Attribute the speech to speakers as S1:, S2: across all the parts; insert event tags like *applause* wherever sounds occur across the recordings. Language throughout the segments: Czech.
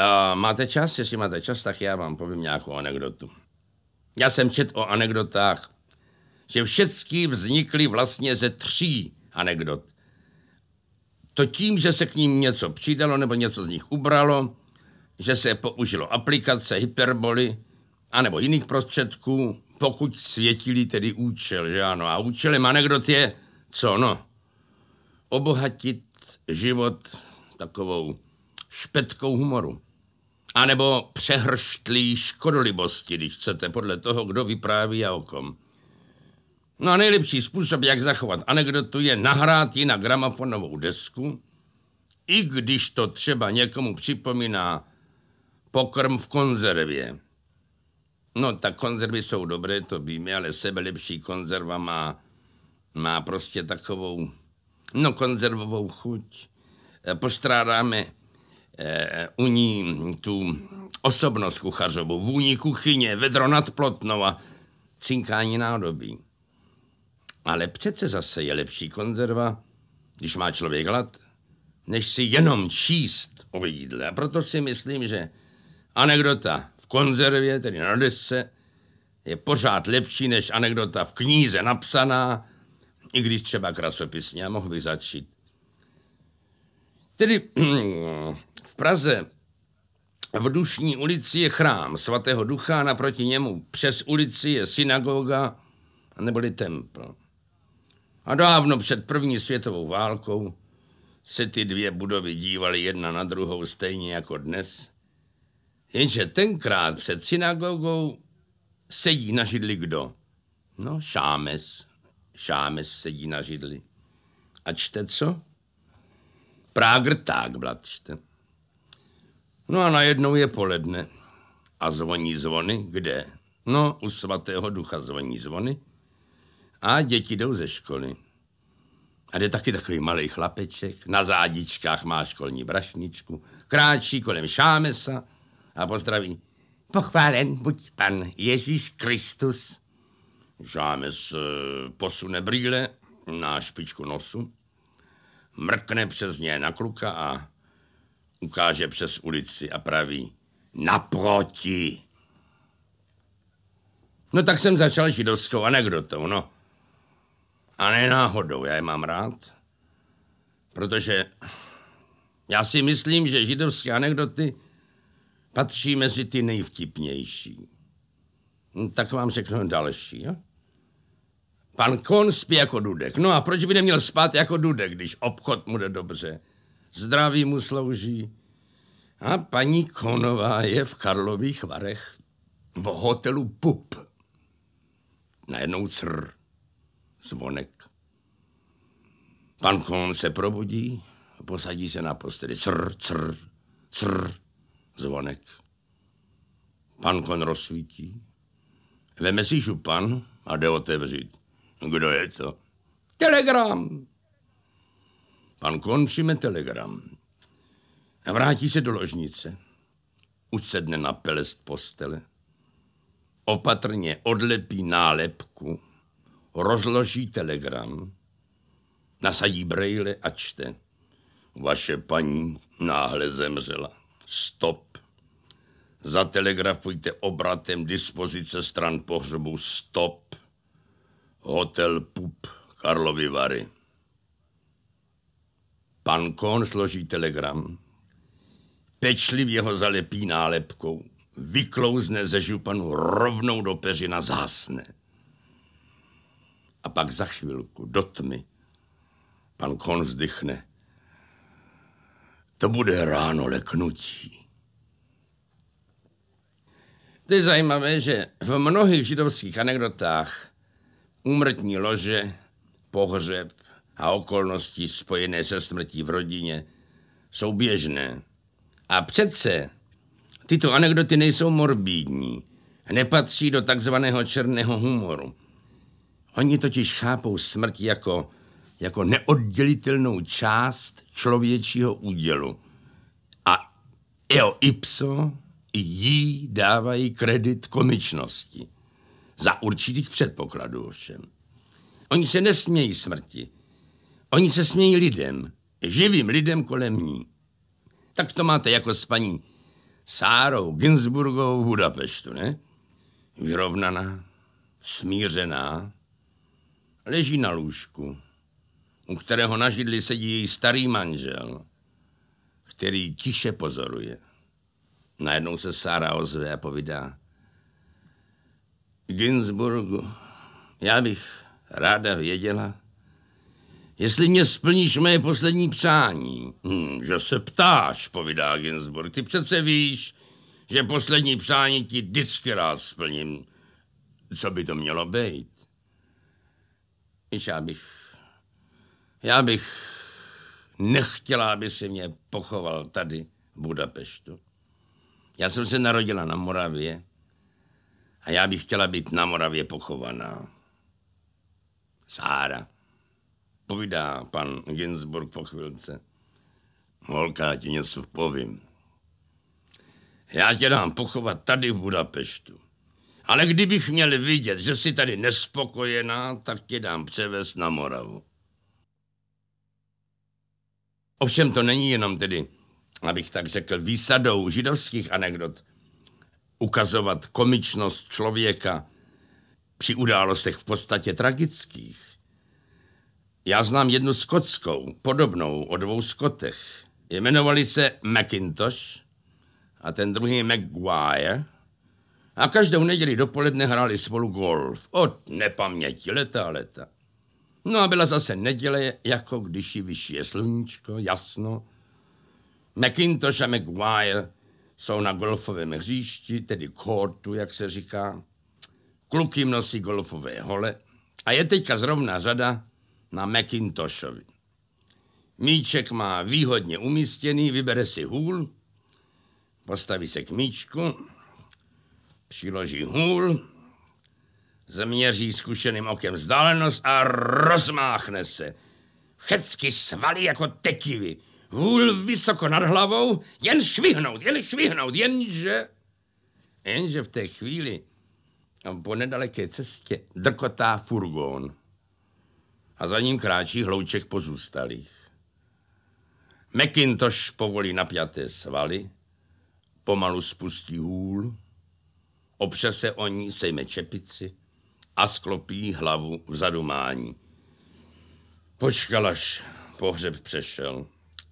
S1: Uh, máte čas? Jestli máte čas, tak já vám povím nějakou anekdotu. Já jsem čet o anekdotách, že všechny vznikly vlastně ze tří anekdot. To tím, že se k ním něco přidalo nebo něco z nich ubralo, že se použilo aplikace, hyperboly anebo jiných prostředků, pokud světili tedy účel, že ano. A účelem anekdot je, co no, obohatit život takovou špetkou humoru. A nebo přehrštlý škodolibosti, když chcete, podle toho, kdo vypráví a o kom. No a nejlepší způsob, jak zachovat anekdotu, je nahrát ji na gramofonovou desku, i když to třeba někomu připomíná pokrm v konzervě. No, tak konzervy jsou dobré, to víme, ale sebe lepší konzerva má, má prostě takovou, no, konzervovou chuť. Postrádáme Eh, u ní tu osobnost kuchařovu, vůni kuchyně, vedro nad a cinkání nádobí. Ale přece zase je lepší konzerva, když má člověk hlad, než si jenom číst o jídle. A proto si myslím, že anekdota v konzervě, tedy na desce, je pořád lepší než anekdota v kníze napsaná, i když třeba krasopisně, a mohl bych začít. Tedy *clears throat* V Praze v Dušní ulici je chrám svatého ducha, naproti němu přes ulici je synagoga, neboli templ. A dávno před první světovou válkou se ty dvě budovy dívaly jedna na druhou stejně jako dnes. Jenže tenkrát před synagogou sedí na židli kdo? No, šámes. Šámes sedí na židli. A čte co? tak, blad čte. No a najednou je poledne a zvoní zvony. Kde? No, u svatého ducha zvoní zvony a děti jdou ze školy. A jde taky takový malý chlapeček, na zádičkách má školní brašničku, kráčí kolem šámesa a pozdraví. Pochválen buď pan Ježíš Kristus. Žámes eh, posune brýle na špičku nosu, mrkne přes ně na kluka a ukáže přes ulici a praví naproti. No tak jsem začal židovskou anekdotou, no. A ne náhodou, já je mám rád, protože já si myslím, že židovské anekdoty patří mezi ty nejvtipnější. No, tak vám řeknu další, jo? Pan Kon spí jako Dudek. No a proč by neměl spát jako Dudek, když obchod mu jde dobře? zdraví mu slouží. A paní Konová je v Karlových Varech v hotelu Pup. Najednou cr, zvonek. Pan Kon se probudí, posadí se na posteli. Cr, cr, cr, zvonek. Pan Kon rozsvítí, veme si župan a jde otevřít. Kdo je to? Telegram. Pan přijme telegram. A vrátí se do ložnice. Usedne na pelest postele. Opatrně odlepí nálepku. Rozloží telegram. Nasadí brejle a čte. Vaše paní náhle zemřela. Stop. Zatelegrafujte obratem dispozice stran pohřbu. Stop. Hotel Pup Karlovy Vary. Pan Kohn složí telegram, pečlivě ho zalepí nálepkou, vyklouzne ze županu rovnou do peřina, zhasne. A pak za chvilku, do tmy, pan Kohn vzdychne. To bude ráno leknutí. To je zajímavé, že v mnohých židovských anekdotách úmrtní lože, pohřeb, a okolnosti spojené se smrtí v rodině jsou běžné. A přece tyto anekdoty nejsou morbídní, nepatří do takzvaného černého humoru. Oni totiž chápou smrt jako, jako neoddělitelnou část člověčího údělu. A eo ipso i jí dávají kredit komičnosti. Za určitých předpokladů ovšem. Oni se nesmějí smrti, Oni se smějí lidem, živým lidem kolem ní. Tak to máte jako s paní Sárou Ginsburgovou v Budapeštu, ne? Vyrovnaná, smířená, leží na lůžku, u kterého na židli sedí její starý manžel, který tiše pozoruje. Najednou se Sára ozve a povídá. Ginsburgu, já bych ráda věděla, jestli mě splníš mé poslední přání. Hm, že se ptáš, povídá Ginsburg. Ty přece víš, že poslední přání ti vždycky rád splním. Co by to mělo být? Víš, já bych... Já bych nechtěla, aby si mě pochoval tady v Budapeštu. Já jsem se narodila na Moravě a já bych chtěla být na Moravě pochovaná. Sára povídá pan Ginsburg po chvilce. Holka, ti něco povím. Já tě dám pochovat tady v Budapeštu. Ale kdybych měl vidět, že jsi tady nespokojená, tak tě dám převez na Moravu. Ovšem to není jenom tedy, abych tak řekl, výsadou židovských anekdot ukazovat komičnost člověka při událostech v podstatě tragických. Já znám jednu skotskou, podobnou o dvou skotech. Jmenovali se McIntosh a ten druhý McGuire. A každou neděli dopoledne hráli spolu golf. Od nepaměti, leta a leta. No a byla zase neděle, jako když ji vyšije sluníčko, jasno. McIntosh a McGuire jsou na golfovém hřišti, tedy kortu, jak se říká. kluky nosí golfové hole. A je teďka zrovna řada na Macintoshovi. Míček má výhodně umístěný, vybere si hůl, postaví se k míčku, přiloží hůl, změří zkušeným okem vzdálenost a rozmáchne se. Všecky svaly jako tekivy. Hůl vysoko nad hlavou, jen švihnout, jen švihnout, jenže... Jenže v té chvíli po nedaleké cestě drkotá furgón a za ním kráčí hlouček pozůstalých. Mekintoš povolí napjaté svaly, pomalu spustí hůl, opře se o ní, sejme čepici a sklopí hlavu v zadumání. Počkalaš, pohřeb přešel.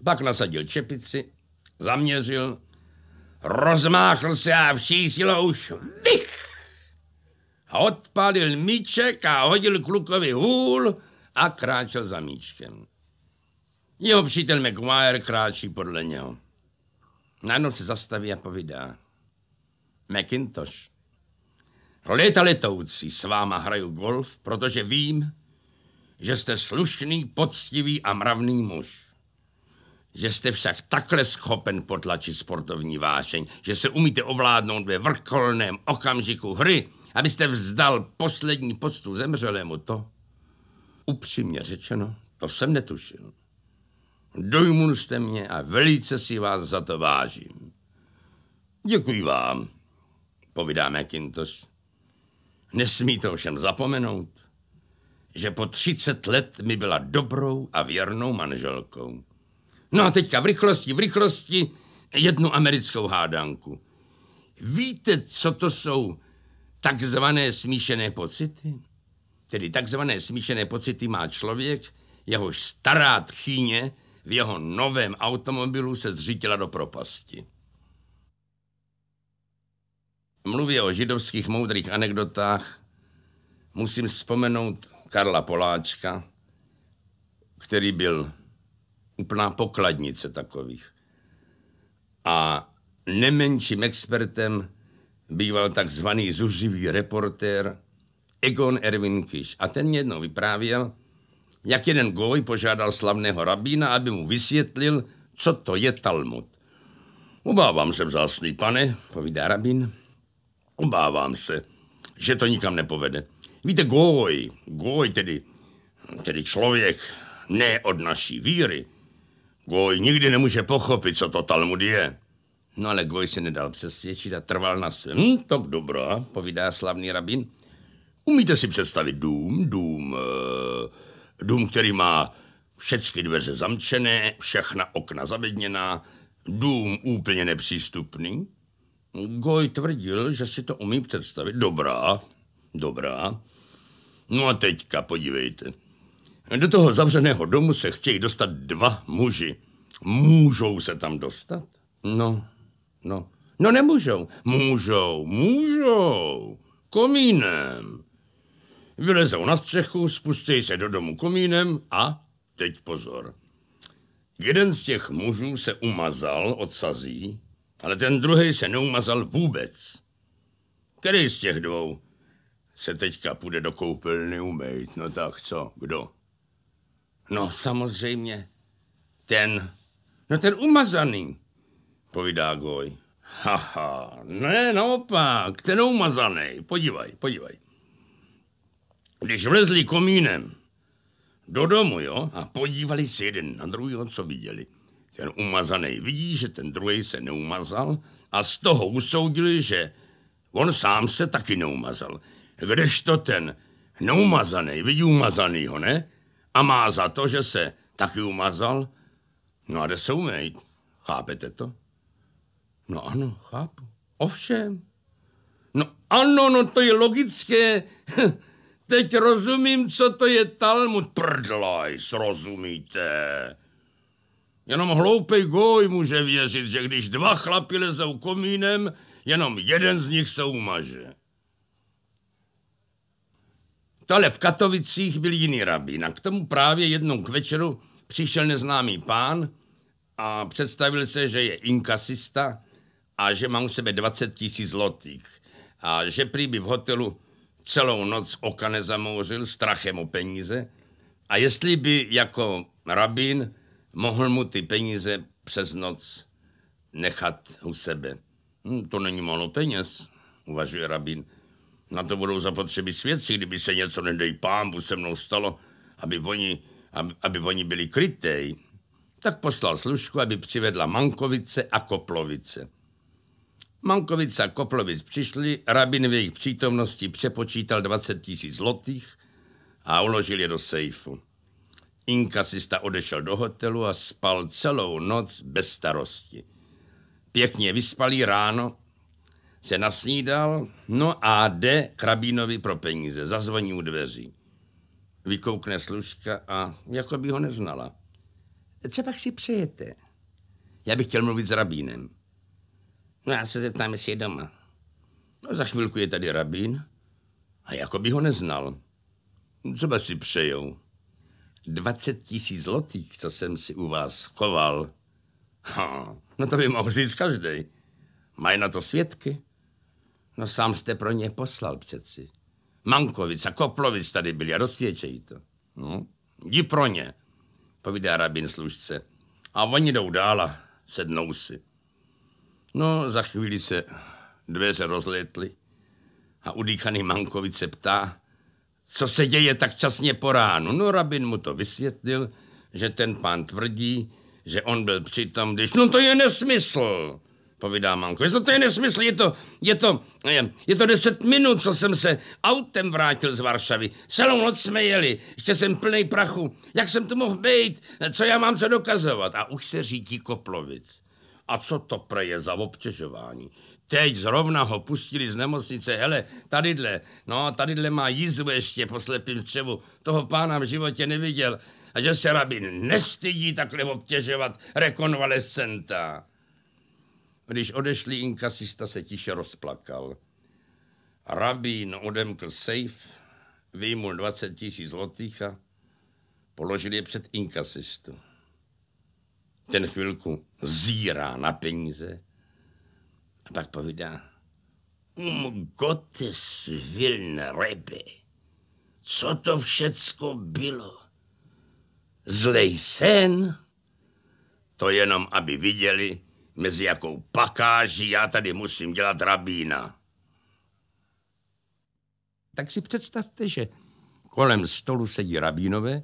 S1: Pak nasadil čepici, zaměřil, rozmáchl se a vší silou vych! a odpálil míček a hodil klukovi hůl, a kráčel za míčkem. Jeho přítel McGuire kráčí podle něho. Najednou se zastaví a povídá. McIntosh, léta letoucí s váma hraju golf, protože vím, že jste slušný, poctivý a mravný muž. Že jste však takhle schopen potlačit sportovní vášeň, že se umíte ovládnout ve vrcholném okamžiku hry, abyste vzdal poslední postu zemřelému to, upřímně řečeno, to jsem netušil. Dojmul jste mě a velice si vás za to vážím. Děkuji vám, povídá McIntosh. Nesmíte ovšem zapomenout, že po třicet let mi byla dobrou a věrnou manželkou. No a teďka v rychlosti, v rychlosti jednu americkou hádanku. Víte, co to jsou takzvané smíšené pocity? tedy takzvané smíšené pocity má člověk, jehož stará tchýně v jeho novém automobilu se zřítila do propasti. Mluvě o židovských moudrých anekdotách musím vzpomenout Karla Poláčka, který byl úplná pokladnice takových. A nemenším expertem býval takzvaný zuživý reportér, Egon Erwin Kish. A ten jedno jednou vyprávěl, jak jeden goj požádal slavného rabína, aby mu vysvětlil, co to je Talmud. Obávám se, vzácný pane, povídá rabín. Obávám se, že to nikam nepovede. Víte, goj, goj, tedy, tedy člověk, ne od naší víry. Goj nikdy nemůže pochopit, co to Talmud je. No ale Goj se nedal přesvědčit a trval na svém. Hm, tak dobrá, povídá slavný rabín. Umíte si představit dům, dům, eh, dům, který má všechny dveře zamčené, všechna okna zabedněná, dům úplně nepřístupný? Goj tvrdil, že si to umí představit. Dobrá, dobrá. No a teďka podívejte. Do toho zavřeného domu se chtějí dostat dva muži. Můžou se tam dostat? No, no. No nemůžou. Můžou, můžou. Komínem vylezou na střechu, spustějí se do domu komínem a teď pozor. Jeden z těch mužů se umazal od sazí, ale ten druhý se neumazal vůbec. Který z těch dvou se teďka půjde do koupelny umejt? No tak co, kdo? No samozřejmě ten, no ten umazaný, povídá Goj. Haha, ne, naopak, ten umazaný. Podívej, podívej. Když vlezli komínem do domu, jo, a podívali se jeden na druhého, co viděli. Ten umazaný vidí, že ten druhý se neumazal a z toho usoudili, že on sám se taky neumazal. Kdežto ten neumazaný vidí umazanýho, ne? A má za to, že se taky umazal. No a jde se umýt. Chápete to? No ano, chápu. Ovšem. No ano, no to je logické. *laughs* Teď rozumím, co to je Talmud. Prdlaj, srozumíte. Jenom hloupej goj může věřit, že když dva chlapi lezou komínem, jenom jeden z nich se umaže. Tale v Katovicích byl jiný rabín a k tomu právě jednou k večeru přišel neznámý pán a představil se, že je inkasista a že má u sebe 20 tisíc zlotých a že prý by v hotelu celou noc oka nezamouřil strachem o peníze a jestli by jako rabín mohl mu ty peníze přes noc nechat u sebe. Hm, to není málo peněz, uvažuje rabín. Na to budou zapotřebí svědci, kdyby se něco, nedej pámbu, se mnou stalo, aby oni, aby, aby oni byli krytej. Tak poslal služku, aby přivedla mankovice a koplovice. Mankovic a Koplovic přišli, rabin v jejich přítomnosti přepočítal 20 tisíc zlotých a uložil je do sejfu. Inkasista odešel do hotelu a spal celou noc bez starosti. Pěkně vyspalý ráno se nasnídal, no a jde k rabínovi pro peníze, zazvoní u dveří. Vykoukne služka a jako by ho neznala. Co pak si přejete? Já bych chtěl mluvit s rabínem. No já se zeptám, jestli je doma. No, za chvilku je tady rabín a jako by ho neznal. Co by si přejou. 20 tisíc zlotých, co jsem si u vás koval. Ha, no to by mohl říct každý. Mají na to svědky. No sám jste pro ně poslal přeci. Mankovic a Koplovic tady byli a rozsvědčejí to. No, jdi pro ně, povídá rabin služce. A oni jdou dál a sednou si. No, za chvíli se dveře rozlétly a udýchaný Mankovič se ptá, co se děje tak časně po ránu. No, rabin mu to vysvětlil, že ten pán tvrdí, že on byl přitom, když... No to je nesmysl, povídá Mankovič. No to je nesmysl, je to, je to, je, eh, je to deset minut, co jsem se autem vrátil z Varšavy. Celou noc jsme jeli, ještě jsem plný prachu. Jak jsem to mohl být? Co já mám co dokazovat? A už se řítí Koplovic. A co to pro je za obtěžování? Teď zrovna ho pustili z nemocnice. Hele, tadyhle, no, tadyhle má jízu ještě po slepým střevu. Toho pána v životě neviděl. A že se rabin nestydí takhle obtěžovat rekonvalescenta. Když odešli, inkasista se tiše rozplakal. Rabín odemkl sejf, vyjmul 20 tisíc zlotých a položil je před inkasistu. Ten chvilku zírá na peníze a pak povídá. Um mm, Gottes Willen, Rebe, co to všecko bylo? Zlej sen? To jenom, aby viděli, mezi jakou pakáží já tady musím dělat rabína. Tak si představte, že kolem stolu sedí rabínové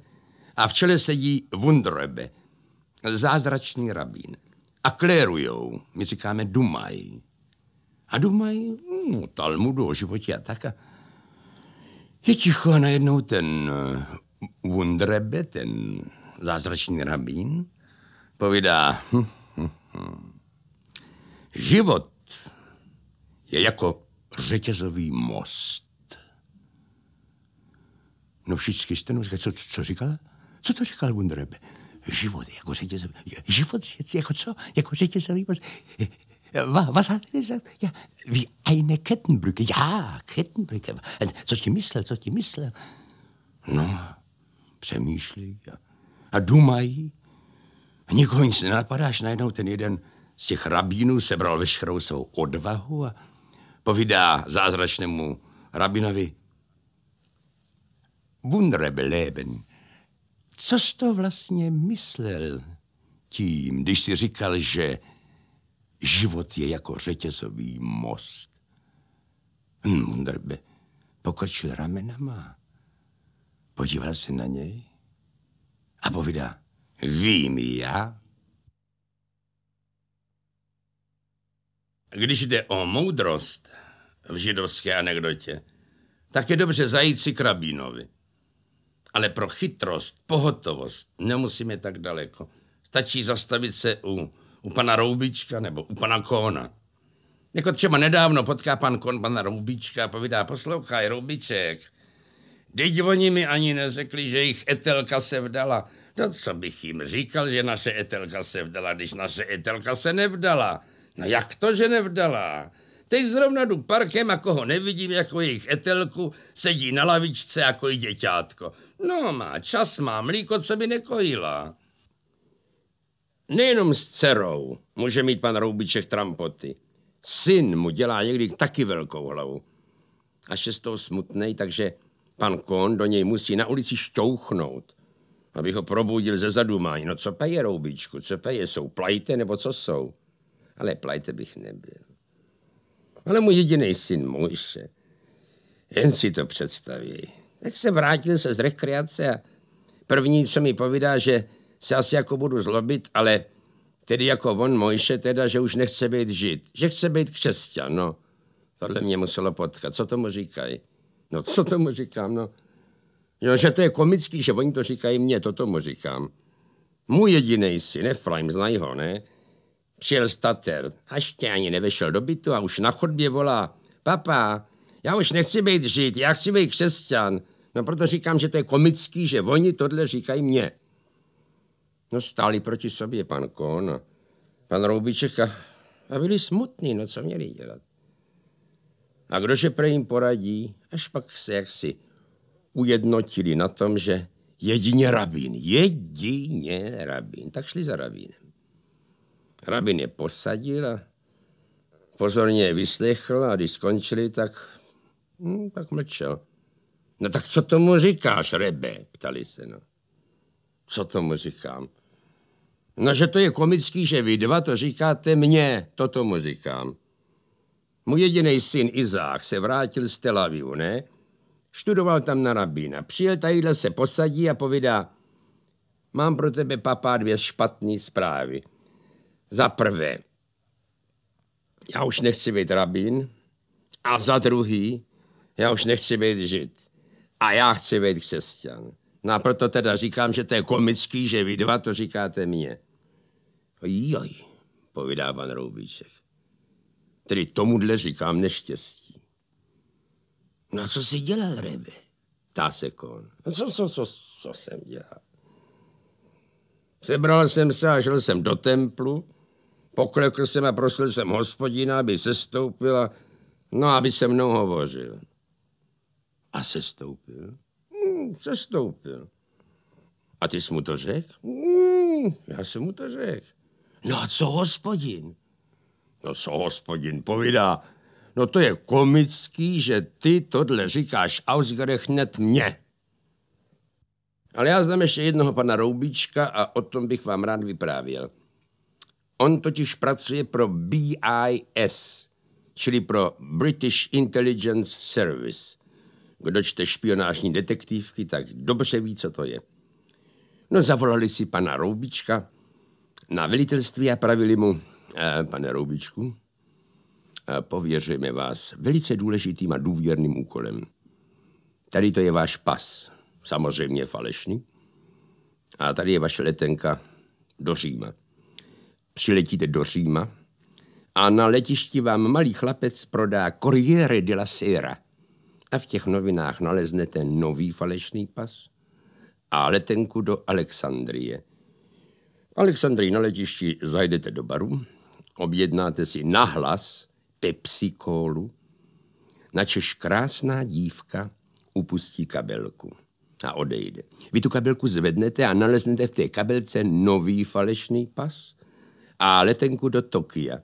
S1: a v čele sedí Wunderebe, zázračný rabín. A klérujou, my říkáme Dumaj. A Dumaj, no, Talmudu o životě a tak. A je ticho a najednou ten eh, Wundrebe, ten zázračný rabín, povídá, hm, hm, hm. život je jako řetězový most. No všichni jste, no, co, co, co říkal? Co to říkal Wundrebe? život jako řetězový. Život jako co? Jako řetězový most. Was, hat er gesagt? Ja, wie eine Kettenbrücke. Ja, Kettenbrücke. Co ti myslel, co ti myslel? No, přemýšlí a, a dumají. A nikoho nic nenapadáš, najednou ten jeden z těch rabínů sebral veškerou svou odvahu a povídá zázračnému rabinovi Wunderable Leben – co jsi to vlastně myslel tím, když si říkal, že život je jako řetězový most? Munderbe hm, pokrčil ramenama, podíval se na něj a povídá, vím já. Když jde o moudrost v židovské anekdotě, tak je dobře zajít si krabínovi. Ale pro chytrost, pohotovost nemusíme tak daleko. Stačí zastavit se u, u pana Roubička nebo u pana Kóna. Jako třeba nedávno potká pan Kon pana Roubička a povídá, poslouchaj, Roubiček, Teď oni mi ani neřekli, že jich etelka se vdala. No co bych jim říkal, že naše etelka se vdala, když naše etelka se nevdala. No jak to, že nevdala? Teď zrovna jdu parkem a koho nevidím jako jejich etelku, sedí na lavičce jako i děťátko. No má, čas má, mlíko, co by nekojila. Nejenom s dcerou může mít pan Roubiček trampoty. Syn mu dělá někdy taky velkou hlavu. A je z toho smutnej, takže pan Kon do něj musí na ulici šťouchnout, aby ho probudil ze zadumání. No co peje Roubičku, co peje, jsou plajte nebo co jsou? Ale plajte bych nebyl. Ale můj jediný syn Mojše, jen si to představí. Tak se vrátil se z rekreace a první, co mi povídá, že se asi jako budu zlobit, ale tedy jako on Mojše, teda, že už nechce být žid, že chce být křesťan, no. Tohle mě muselo potkat. Co tomu říkají? No, co tomu říkám, no? no? že to je komický, že oni to říkají mně, to tomu říkám. Můj jediný syn, Efraim, znají ho, ne? Přijel stater, až tě ani nevešel do bytu a už na chodbě volá, papa, já už nechci být žít. já chci být křesťan. No proto říkám, že to je komický, že oni tohle říkají mně. No stáli proti sobě pan Kon a pan Roubiček a, a byli smutní, no co měli dělat. A kdože pro jim poradí, až pak se jaksi ujednotili na tom, že jedině rabín, jedině rabín. Tak šli za rabínem. Rabin je posadil a pozorně je vyslechl a když skončili, tak Hmm, tak mlčel. No tak co tomu říkáš, Rebe? Ptali se, no. Co tomu říkám? No, že to je komický, že vy dva to říkáte mně, to tomu říkám. Můj jediný syn Izák se vrátil z Tel Avivu, ne? Študoval tam na rabína. Přijel tadyhle, se posadí a povídá, mám pro tebe, papá, dvě špatné zprávy. Za prvé, já už nechci být rabín. A za druhý, já už nechci být žid. A já chci být křesťan. No a proto teda říkám, že to je komický, že vy dva to říkáte mně. Joj, povídá pan Roubíček. Tedy tomuhle říkám neštěstí. No a co jsi dělal, Rebe? Tá se kon. No co, co, co, co jsem dělal? Sebral jsem se a šel jsem do templu, poklekl jsem a prosil jsem hospodina, aby se stoupila, no aby se mnou hovořil. A sestoupil? Mm, sestoupil. A ty jsi mu to řekl? Mm, já jsem mu to řekl. No a co hospodin? No co hospodin povídá? No to je komický, že ty tohle říkáš ausgerechnet mě. Ale já znám ještě jednoho pana Roubička a o tom bych vám rád vyprávěl. On totiž pracuje pro BIS, čili pro British Intelligence Service – kdo čte špionážní detektivky, tak dobře ví, co to je. No zavolali si pana Roubička na velitelství a pravili mu, eh, pane Roubičku, eh, pověřujeme vás velice důležitým a důvěrným úkolem. Tady to je váš pas, samozřejmě falešný, a tady je vaše letenka do Říma. Přiletíte do Říma a na letišti vám malý chlapec prodá Corriere della Sera – a v těch novinách naleznete nový falešný pas a letenku do Alexandrie. V Alexandrii na letišti zajdete do baru, objednáte si nahlas Pepsi kólu, načež krásná dívka upustí kabelku a odejde. Vy tu kabelku zvednete a naleznete v té kabelce nový falešný pas a letenku do Tokia.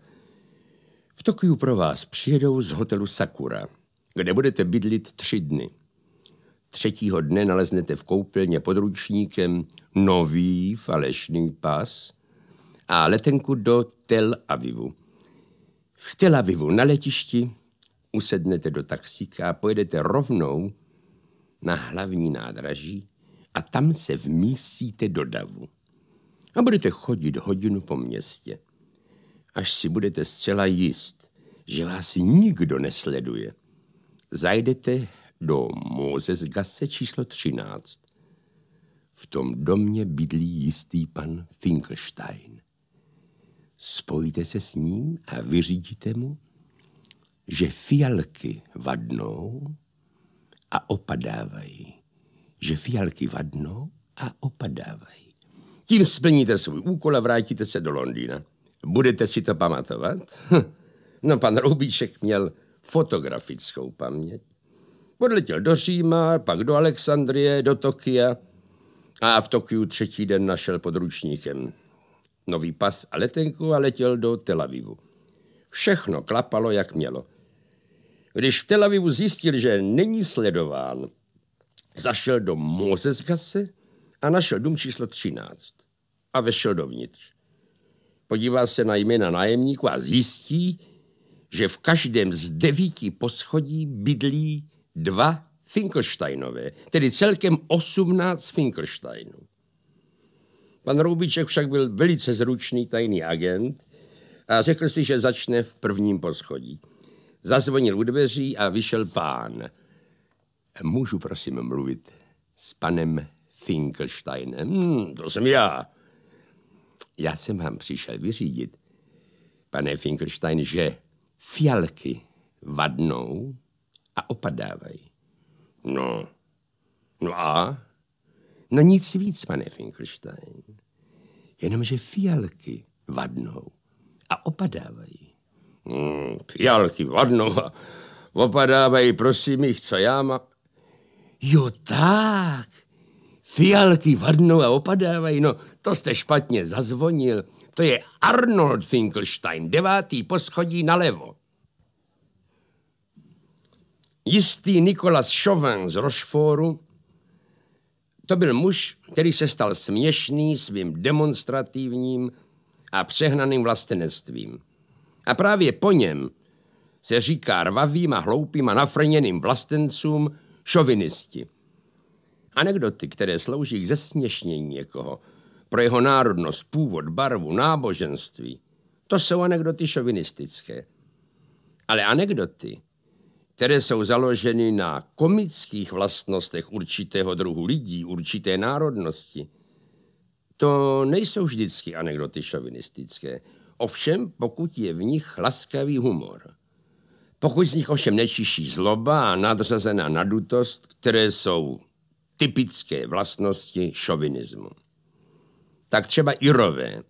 S1: V Tokiu pro vás přijedou z hotelu Sakura – kde budete bydlit tři dny. Třetího dne naleznete v koupelně pod ručníkem nový falešný pas a letenku do Tel Avivu. V Tel Avivu na letišti usednete do taxíka a pojedete rovnou na hlavní nádraží a tam se vmísíte do davu. A budete chodit hodinu po městě, až si budete zcela jist, že vás nikdo nesleduje zajdete do gase číslo 13. V tom domě bydlí jistý pan Finkelstein. Spojíte se s ním a vyřídíte mu, že fialky vadnou a opadávají. Že fialky vadnou a opadávají. Tím splníte svůj úkol a vrátíte se do Londýna. Budete si to pamatovat? Hm. No, pan Roubíček měl fotografickou paměť. Podletěl do Říma, pak do Alexandrie, do Tokia a v Tokiu třetí den našel područníkem nový pas a letenku a letěl do Tel Avivu. Všechno klapalo, jak mělo. Když v Tel Avivu zjistil, že není sledován, zašel do Mozesgase a našel dům číslo 13 a vešel dovnitř. Podívá se na jména nájemníku a zjistí, že v každém z devíti poschodí bydlí dva Finkelsteinové, tedy celkem 18 Finkelsteinů. Pan Roubiček však byl velice zručný tajný agent a řekl si, že začne v prvním poschodí. Zazvonil u dveří a vyšel pán. Můžu prosím mluvit s panem Finkelsteinem? Hmm, to jsem já. Já jsem vám přišel vyřídit, pane Finkelstein, že fialky vadnou a opadávají. No, no a? No nic víc, pane Finkelstein. Jenomže fialky vadnou a opadávají. Mm, fialky vadnou a opadávají, prosím jich, co já mám. Jo, tak fialky vadnou a opadávají. No, to jste špatně zazvonil. To je Arnold Finkelstein, devátý poschodí nalevo. Jistý Nikolas Chauvin z Rochefortu, to byl muž, který se stal směšný svým demonstrativním a přehnaným vlastenectvím. A právě po něm se říká rvavým a hloupým a nafrněným vlastencům šovinisti. Anekdoty, které slouží k zesměšnění někoho, pro jeho národnost, původ, barvu, náboženství, to jsou anekdoty šovinistické. Ale anekdoty, které jsou založeny na komických vlastnostech určitého druhu lidí, určité národnosti, to nejsou vždycky anekdoty šovinistické. Ovšem, pokud je v nich laskavý humor. Pokud z nich ovšem nečiší zloba a nadřazená nadutost, které jsou typické vlastnosti šovinismu. Tak třeba Irové.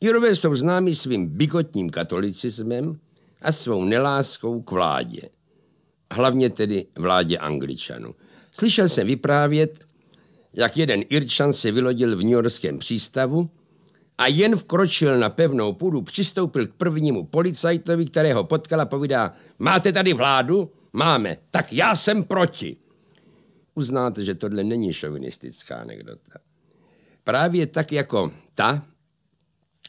S1: Irové jsou známi svým bigotním katolicismem a svou neláskou k vládě. Hlavně tedy vládě Angličanů. Slyšel jsem vyprávět, jak jeden Irčan se vylodil v New Yorkském přístavu a jen vkročil na pevnou půdu, přistoupil k prvnímu policajtovi, kterého potkala, povídá, máte tady vládu? Máme. Tak já jsem proti uznáte, že tohle není šovinistická anekdota. Právě tak jako ta,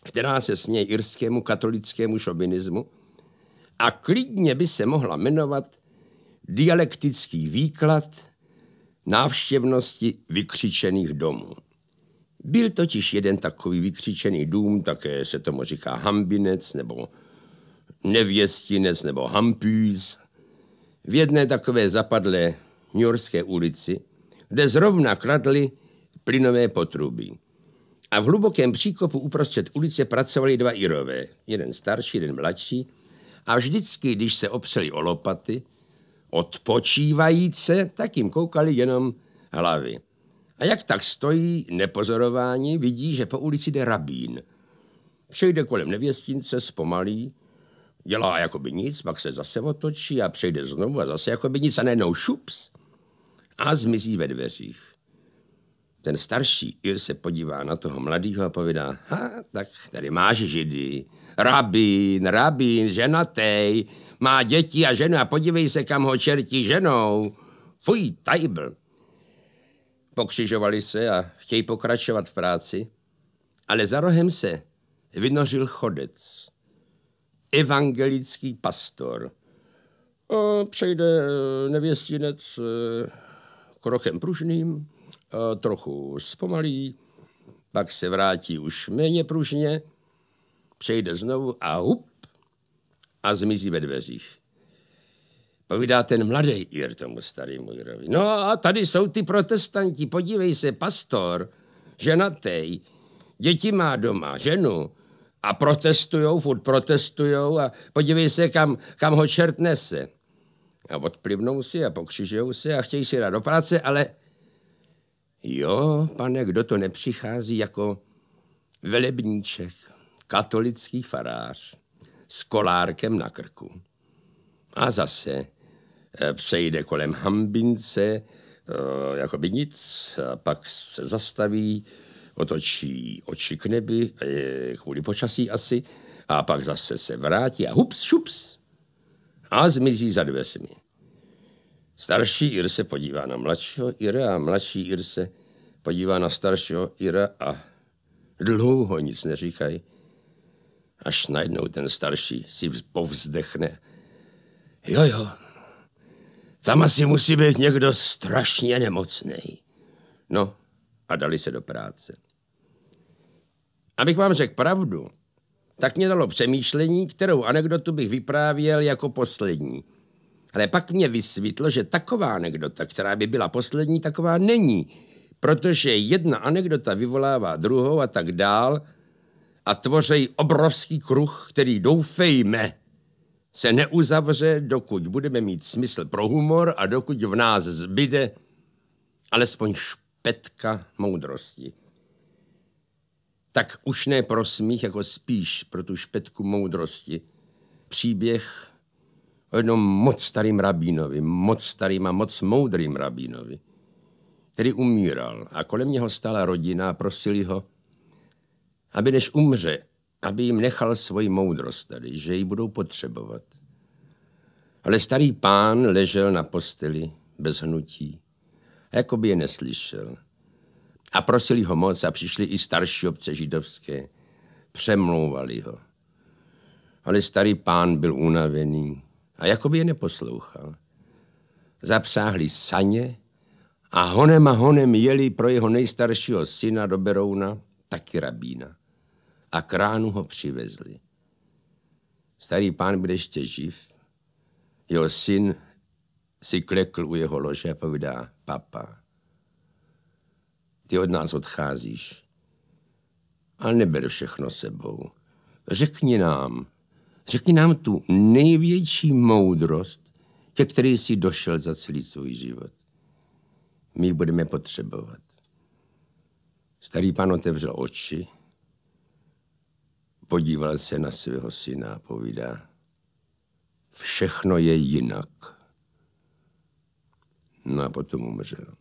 S1: která se směje irskému katolickému šovinismu a klidně by se mohla jmenovat dialektický výklad návštěvnosti vykřičených domů. Byl totiž jeden takový vykřičený dům, také se tomu říká hambinec nebo nevěstinec nebo hampýz. V jedné takové zapadlé New Yorkské ulici, kde zrovna kladli plynové potrubí. A v hlubokém příkopu uprostřed ulice pracovali dva Irové, jeden starší, jeden mladší, a vždycky, když se opřeli o lopaty, odpočívajíce, tak jim koukali jenom hlavy. A jak tak stojí nepozorování, vidí, že po ulici jde rabín. Přejde kolem nevěstince, zpomalí, dělá jako by nic, pak se zase otočí a přejde znovu a zase jako by nic a najednou šups a zmizí ve dveřích. Ten starší Ir se podívá na toho mladého a povídá, ha, tak tady máš židy, rabín, rabín, ženatej, má děti a ženu a podívej se, kam ho čertí ženou. Fuj, tajbl. Pokřižovali se a chtějí pokračovat v práci, ale za rohem se vynořil chodec, evangelický pastor. O, přejde eh, nevěstinec eh, krokem pružným, e, trochu zpomalí, pak se vrátí už méně pružně, přejde znovu a hup a zmizí ve dveřích. Povídá ten mladý Ir tomu starému Írovi. No a tady jsou ty protestanti, podívej se, pastor, ženatej, děti má doma, ženu a protestujou, furt protestujou a podívej se, kam, kam ho čert nese a odplivnou si a pokřižou se a chtějí si dát do práce, ale jo, pane, kdo to nepřichází jako velebníček, katolický farář s kolárkem na krku. A zase eh, přejde kolem hambince, eh, jako by nic, a pak se zastaví, otočí oči k nebi, eh, kvůli počasí asi, a pak zase se vrátí a hups, šups, a zmizí za dveřmi. Starší Ir se podívá na mladšího Ira a mladší Ir se podívá na staršího Ira a dlouho nic neříkají, až najednou ten starší si povzdechne. Jo, jo, tam asi musí být někdo strašně nemocný. No, a dali se do práce. Abych vám řekl pravdu, tak mě dalo přemýšlení, kterou anekdotu bych vyprávěl jako poslední. Ale pak mě vysvětlo, že taková anekdota, která by byla poslední, taková není, protože jedna anekdota vyvolává druhou a tak dál a tvoří obrovský kruh, který doufejme se neuzavře, dokud budeme mít smysl pro humor a dokud v nás zbyde alespoň špetka moudrosti tak už ne pro smích, jako spíš pro tu špetku moudrosti. Příběh o jednom moc starým rabínovi, moc starým a moc moudrým rabínovi, který umíral a kolem něho stála rodina a prosili ho, aby než umře, aby jim nechal svoji moudrost tady, že ji budou potřebovat. Ale starý pán ležel na posteli bez hnutí, jako by je neslyšel – a prosili ho moc a přišli i starší obce židovské. Přemlouvali ho. Ale starý pán byl unavený a jakoby je neposlouchal. Zapsáhli saně a honem a honem jeli pro jeho nejstaršího syna do Berouna, taky rabína. A kránu ho přivezli. Starý pán byl ještě živ. Jeho syn si klekl u jeho lože a povídá, papa, ty od nás odcházíš. A neber všechno sebou. Řekni nám, řekni nám tu největší moudrost, ke které jsi došel za celý svůj život. My ji budeme potřebovat. Starý pan otevřel oči, podíval se na svého syna a povídá, všechno je jinak. No a potom umřel.